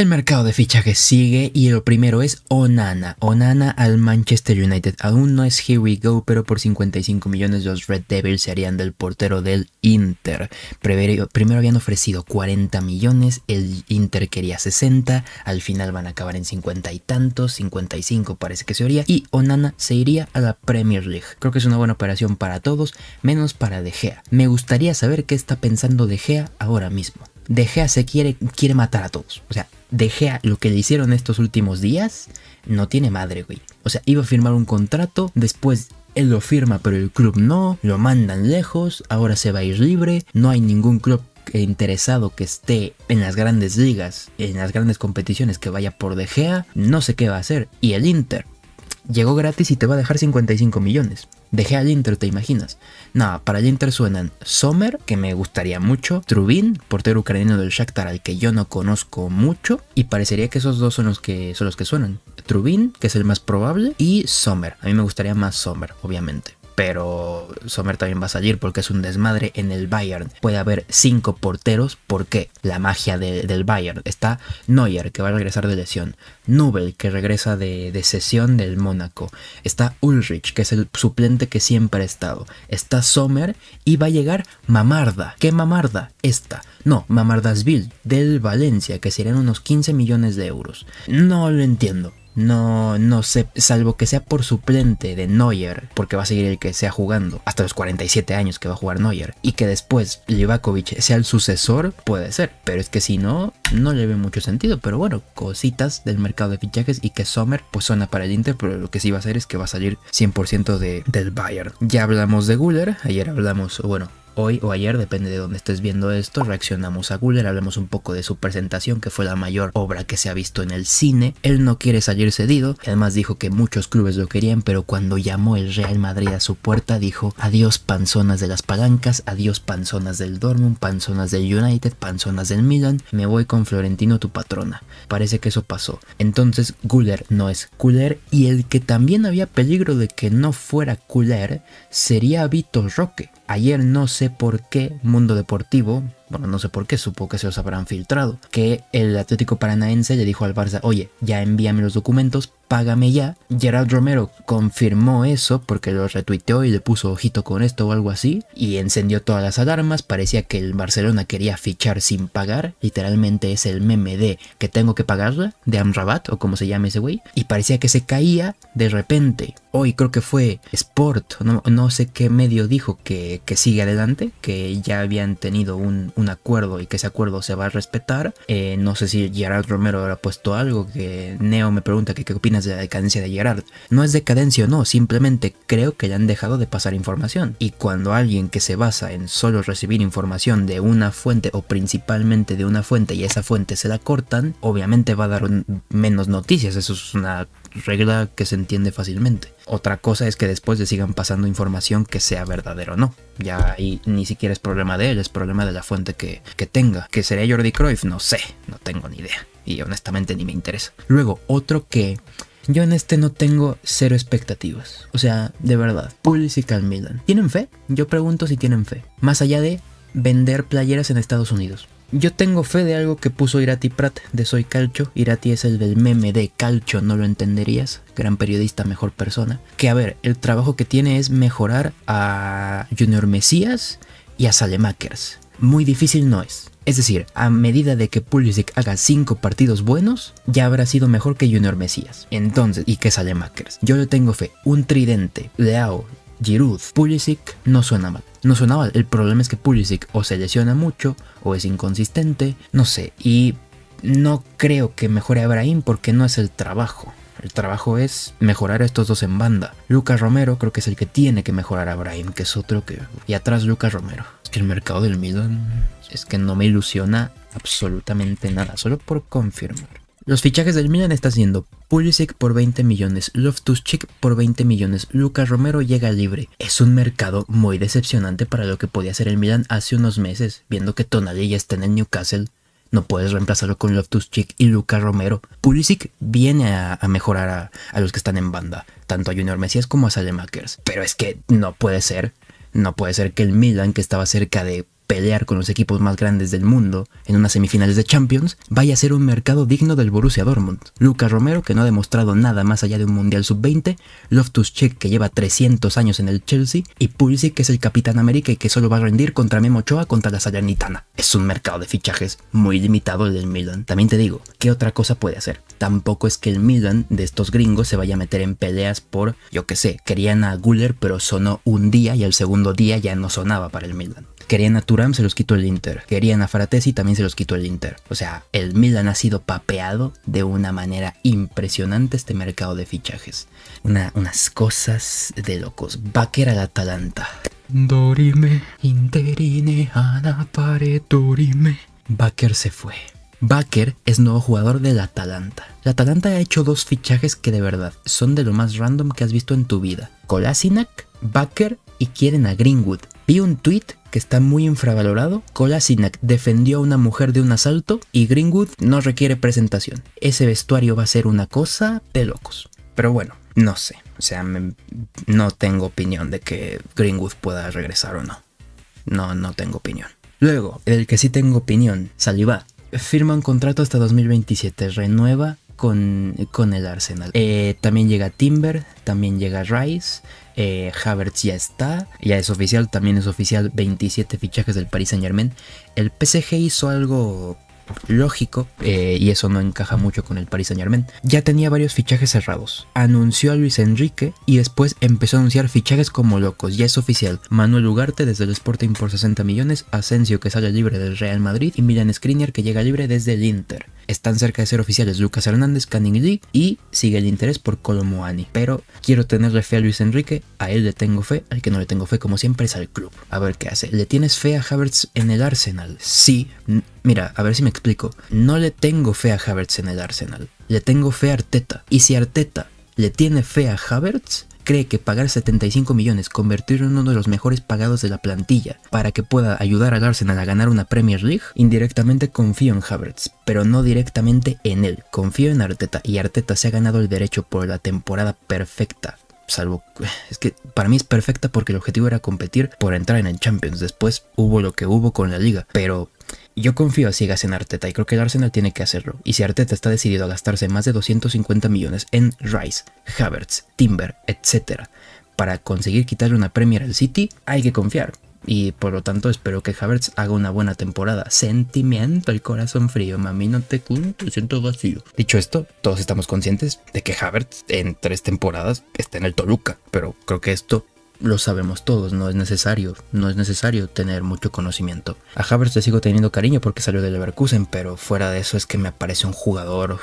El mercado de fichajes sigue y lo primero es Onana. Onana al Manchester United. Aún no es Here We Go, pero por 55 millones los Red Devils se harían del portero del Inter. Primero, habían ofrecido 40 millones, el Inter quería 60, al final van a acabar en 50 y tantos, 55 parece que se haría, y Onana se iría a la Premier League. Creo que es una buena operación para todos, menos para De Gea. Me gustaría saber qué está pensando De Gea ahora mismo. De Gea se quiere, quiere matar a todos. O sea, De Gea, lo que le hicieron estos últimos días, no tiene madre, güey. O sea, iba a firmar un contrato, después él lo firma, pero el club no, lo mandan lejos, ahora se va a ir libre, no hay ningún club interesado que esté en las grandes ligas, en las grandes competiciones que vaya por De Gea, no sé qué va a hacer. Y el Inter, llegó gratis y te va a dejar 55 millones. Dejé a Inter, ¿te imaginas? Nada, no, para Inter suenan Sommer, que me gustaría mucho, Trubin, portero ucraniano del Shakhtar al que yo no conozco mucho, y parecería que esos dos son los que, son los que suenan. Trubin, que es el más probable, y Sommer. A mí me gustaría más Sommer, obviamente pero Sommer también va a salir porque es un desmadre en el Bayern. Puede haber cinco porteros, ¿por qué? La magia del Bayern. Está Neuer, que va a regresar de lesión. Nubel, que regresa de, de sesión del Mónaco. Está Ulrich, que es el suplente que siempre ha estado. Está Sommer y va a llegar Mamarda. ¿Qué Mamarda? Esta. No, Mamardasville, del Valencia, que serían unos 15 millones de euros. No lo entiendo. No, no sé, salvo que sea por suplente de Neuer, porque va a seguir el que sea jugando hasta los 47 años que va a jugar Neuer, y que después Livakovic sea el sucesor, puede ser, pero es que si no, no le ve mucho sentido. Pero bueno, cositas del mercado de fichajes y que Sommer pues suena para el Inter, pero lo que sí va a hacer es que va a salir 100% de, del Bayern. Ya hablamos de Guller, ayer hablamos, bueno, hoy o ayer, depende de dónde estés viendo esto, reaccionamos a Guller, hablamos un poco de su presentación, que fue la mayor obra que se ha visto en el cine. Él no quiere salir cedido, además dijo que muchos clubes lo querían, pero cuando llamó el Real Madrid a su puerta dijo adiós panzonas de las palancas, adiós panzonas del Dortmund, panzonas del United, panzonas del Milan, me voy con Florentino tu patrona. Parece que eso pasó. Entonces Guller no es Guller y el que también había peligro de que no fuera Guller sería Vitor Roque. Ayer no sé por qué Mundo Deportivo, bueno, no sé por qué, supo que se os habrán filtrado, que el Atlético Paranaense le dijo al Barça, oye, ya envíame los documentos Págame ya. Gerard Romero confirmó eso porque lo retuiteó y le puso ojito con esto o algo así y encendió todas las alarmas. Parecía que el Barcelona quería fichar sin pagar. Literalmente es el meme de que tengo que pagarla de Amrabat o como se llame ese güey. Y parecía que se caía de repente. Hoy creo que fue Sport, no, sé qué medio dijo que, sigue adelante, que ya habían tenido un, acuerdo y que ese acuerdo se va a respetar. Eh, no sé si Gerard Romero habrá puesto algo, que Neo me pregunta qué opinas de la decadencia de Gerard. No es decadencia o no, simplemente creo que le han dejado de pasar información. Y cuando alguien que se basa en solo recibir información de una fuente o principalmente de una fuente y esa fuente se la cortan, obviamente va a dar menos noticias, eso es una regla que se entiende fácilmente. Otra cosa es que después le sigan pasando información que sea verdadero o no. Ya ahí ni siquiera es problema de él, es problema de la fuente que, tenga. ¿Que sería Jordi Cruyff? No sé, no tengo ni idea. Y honestamente ni me interesa. Luego, otro que yo en este no tengo cero expectativas. O sea, de verdad, Pulisic y Milan. ¿Tienen fe? Yo pregunto si tienen fe. Más allá de vender playeras en Estados Unidos. Yo tengo fe de algo que puso Irati Prat de Soy Calcho. Irati es el del meme de Calcho, no lo entenderías. Gran periodista, mejor persona. Que a ver, el trabajo que tiene es mejorar a Junior Mesías y a Salemakers muy difícil no es. Es decir, a medida de que Pulisic haga 5 partidos buenos, ya habrá sido mejor que Junior Mesías. Entonces, y qué sale Mackers Yo le tengo fe. Un tridente, Leao, Giroud, Pulisic no suena mal. No suena mal. El problema es que Pulisic o se lesiona mucho o es inconsistente, no sé. Y no creo que mejore a Brahim porque no es el trabajo. El trabajo es mejorar a estos dos en banda. Lucas Romero creo que es el que tiene que mejorar a abraham que es otro que... Y atrás Lucas Romero que el mercado del Milan es que no me ilusiona absolutamente nada, solo por confirmar. Los fichajes del Milan están siendo Pulisic por 20 millones, Loftus-Cheek por 20 millones, Lucas Romero llega libre. Es un mercado muy decepcionante para lo que podía ser el Milan hace unos meses, viendo que Tonali ya está en el Newcastle. No puedes reemplazarlo con Loftus-Cheek y Lucas Romero. Pulisic viene a, mejorar a, los que están en banda, tanto a Junior Messias como a Salemakers. Pero es que no puede ser no puede ser que el Milan, que estaba cerca de pelear con los equipos más grandes del mundo en unas semifinales de Champions, vaya a ser un mercado digno del Borussia Dortmund. Lucas Romero, que no ha demostrado nada más allá de un Mundial Sub-20, Loftus-Cheek, que lleva 300 años en el Chelsea, y Pulisic, que es el capitán América y que solo va a rendir contra Memo Ochoa contra la Salernitana. Es un mercado de fichajes muy limitado el del Milan. También te digo, ¿qué otra cosa puede hacer? Tampoco es que el Milan de estos gringos se vaya a meter en peleas por, yo qué sé, querían a Guller pero sonó un día y al segundo día ya no sonaba para el Milan. Querían a Turam, se los quitó el Inter. Querían a Faratesi, también se los quitó el Inter. O sea, el Milan ha sido papeado de una manera impresionante este mercado de fichajes. unas cosas de locos. Baker al Atalanta. Dorime, interine, Dorime. Baker se fue. Baker es nuevo jugador del Atalanta. La Atalanta ha hecho dos fichajes que de verdad son de lo más random que has visto en tu vida. Kolasinac, Baker y quieren a Greenwood. Vi un tweet que está muy infravalorado, Kolasinac defendió a una mujer de un asalto y Greenwood no requiere presentación. Ese vestuario va a ser una cosa de locos. Pero bueno, no sé. O sea, no tengo opinión de que Greenwood pueda regresar o no. No, no tengo opinión. Luego, el que sí tengo opinión, Saliba firma un contrato hasta 2027, renueva con, con el Arsenal. Eh, también llega Timber, también llega Rice, eh, Havertz ya está, ya es oficial, también es oficial 27 fichajes del Paris Saint Germain. El PSG hizo algo lógico, eh, y eso no encaja mucho con el Paris Saint Germain, ya tenía varios fichajes cerrados. Anunció a Luis Enrique y después empezó a anunciar fichajes como locos, ya es oficial. Manuel Ugarte desde el Sporting por 60 millones, Asensio que sale libre del Real Madrid y Milan Skriniar que llega libre desde el Inter están cerca de ser oficiales Lucas Hernández, Canning Lee y sigue el interés por Colomoani. Pero quiero tenerle fe a Luis Enrique, a él le tengo fe, al que no le tengo fe como siempre es al club. A ver qué hace. ¿Le tienes fe a Havertz en el Arsenal? Sí. Mira, a ver si me explico. No le tengo fe a Havertz en el Arsenal. Le tengo fe a Arteta. Y si Arteta le tiene fe a Havertz, cree que pagar 75 millones, convertirlo en uno de los mejores pagados de la plantilla, para que pueda ayudar a Arsenal a ganar una Premier League, indirectamente confío en Havertz, pero no directamente en él. Confío en Arteta y Arteta se ha ganado el derecho por la temporada perfecta salvo es que para mí es perfecta porque el objetivo era competir por entrar en el Champions. Después hubo lo que hubo con la liga, pero yo confío a ciegas en Arteta y creo que el Arsenal tiene que hacerlo. Y si Arteta está decidido a gastarse más de 250 millones en Rice, Havertz, Timber, etc., para conseguir quitarle una Premier al City, hay que confiar. Y por lo tanto espero que Havertz haga una buena temporada. Sentimiento, el corazón frío, mami, no te cuento, siento vacío. Dicho esto, todos estamos conscientes de que Havertz en tres temporadas está en el Toluca, pero creo que esto lo sabemos todos, no es necesario, no es necesario tener mucho conocimiento. A Havertz le sigo teniendo cariño porque salió del Leverkusen, pero fuera de eso es que me aparece un jugador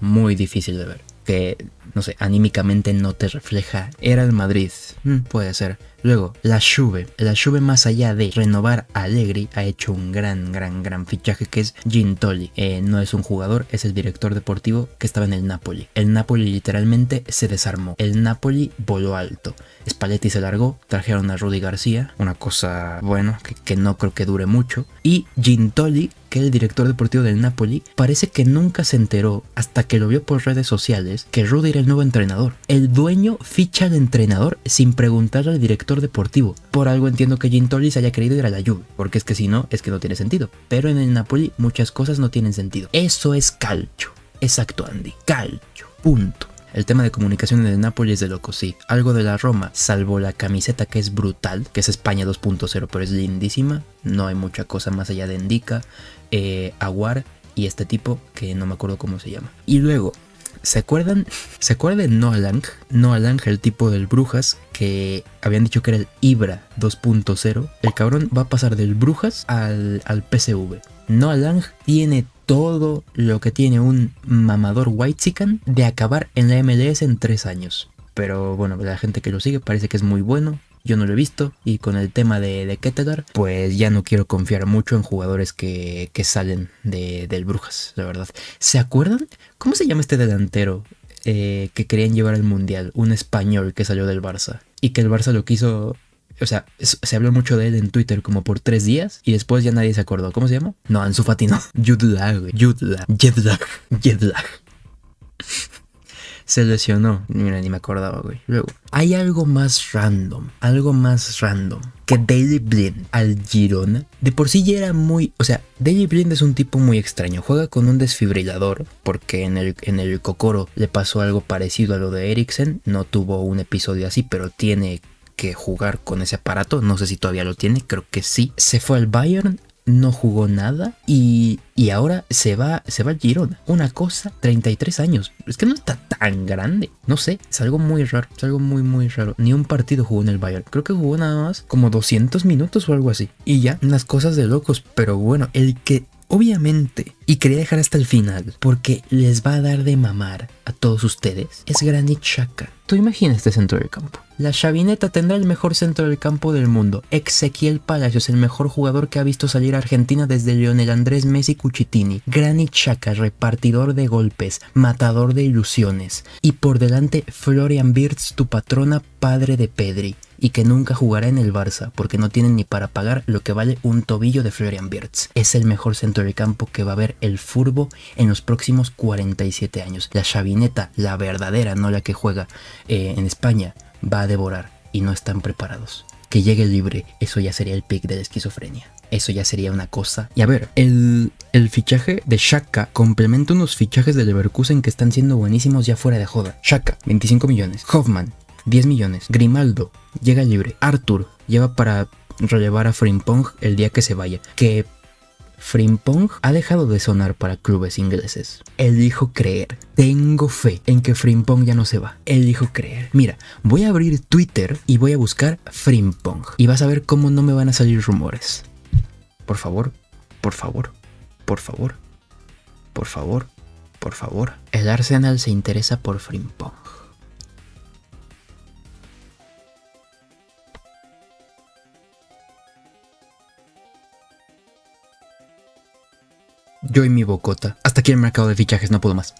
muy difícil de ver. Que, no sé, anímicamente no te refleja. Era el Madrid, mm, puede ser Luego, la Juve. La Juve más allá de renovar a Allegri ha hecho un gran, gran, gran fichaje que es Gintoli. Eh, no es un jugador, es el director deportivo que estaba en el Napoli. El Napoli literalmente se desarmó. El Napoli voló alto. Spalletti se largó, trajeron a Rudy García, una cosa, bueno, que, no creo que dure mucho. Y Gintoli que el director deportivo del Napoli parece que nunca se enteró hasta que lo vio por redes sociales que Rudy era el nuevo entrenador. El dueño ficha al entrenador sin preguntarle al director deportivo. Por algo entiendo que Gintolis se haya querido ir a la Juve, porque es que si no, es que no tiene sentido. Pero en el Napoli muchas cosas no tienen sentido. Eso es calcio. Exacto, Andy. Calcio. Punto. El tema de comunicación en el Napoli Es de loco, sí. Algo de la Roma, salvo la camiseta que es brutal, que es España 2.0, pero es lindísima. No hay mucha cosa más allá de Indica eh, Aguar y este tipo que no me acuerdo cómo se llama. Y luego, ¿Se acuerdan? ¿Se acuerdan de Noalang? Noalang, el tipo del brujas, que habían dicho que era el Ibra 2.0. El cabrón va a pasar del brujas al, al PCV. Noalang tiene todo lo que tiene un mamador white de acabar en la MLS en tres años. Pero bueno, la gente que lo sigue parece que es muy bueno yo no lo he visto. Y con el tema de, de pues ya no quiero confiar mucho en jugadores que, salen del Brujas, la verdad. ¿Se acuerdan? ¿Cómo se llama este delantero eh, que querían llevar al Mundial? Un español que salió del Barça. Y que el Barça lo quiso o sea, se habló mucho de él en Twitter como por tres días y después ya nadie se acordó. ¿Cómo se llama? No, Ansu no. Yudlag, Yudlag, Yedlag, Yedlag se lesionó. Mira, ni me acordaba, güey. Luego, hay algo más random, algo más random que Daily Blind al Girona. De por sí ya era muy, o sea, Daily Blind es un tipo muy extraño. Juega con un desfibrilador porque en el, en el Cocoro le pasó algo parecido a lo de Eriksen. No tuvo un episodio así, pero tiene que jugar con ese aparato. No sé si todavía lo tiene, creo que sí. Se fue al Bayern, no jugó nada y, y ahora se va, se va Girona. Una cosa, 33 años. Es que no está tan grande. No sé, es algo muy raro, es algo muy, muy raro. Ni un partido jugó en el Bayern. Creo que jugó nada más como 200 minutos o algo así. Y ya, unas cosas de locos. Pero bueno, el que obviamente. Y quería dejar hasta el final porque les va a dar de mamar a todos ustedes. Es Granit Xhaka. Tú imaginas este centro del campo. La chavineta tendrá el mejor centro del campo del mundo. Ezequiel Palacios, el mejor jugador que ha visto salir a Argentina desde Lionel Andrés Messi Cuchitini. Granit Xhaka, repartidor de golpes, matador de ilusiones. Y por delante Florian Birds, tu patrona, padre de Pedri y que nunca jugará en el Barça porque no tienen ni para pagar lo que vale un tobillo de Florian Wirtz. Es el mejor centro del campo que va a ver el Furbo en los próximos 47 años. La chavineta, la verdadera, no la que juega eh, en España, va a devorar y no están preparados. Que llegue libre, eso ya sería el pic de la esquizofrenia. Eso ya sería una cosa. Y a ver, el, el fichaje de Shaka complementa unos fichajes de Leverkusen que están siendo buenísimos ya fuera de joda. Shaka, 25 millones. Hoffman, 10 millones. Grimaldo, llega libre. Arthur lleva para relevar a Frimpong el día que se vaya, que Frimpong ha dejado de sonar para clubes ingleses. Él dijo creer. Tengo fe en que Frimpong ya no se va. Él dijo creer. Mira, voy a abrir Twitter y voy a buscar Frimpong. Y vas a ver cómo no me van a salir rumores. Por favor, por favor, por favor, por favor, por favor. El Arsenal se interesa por Frimpong. yo y mi bocota. Hasta aquí el mercado de fichajes, no puedo más.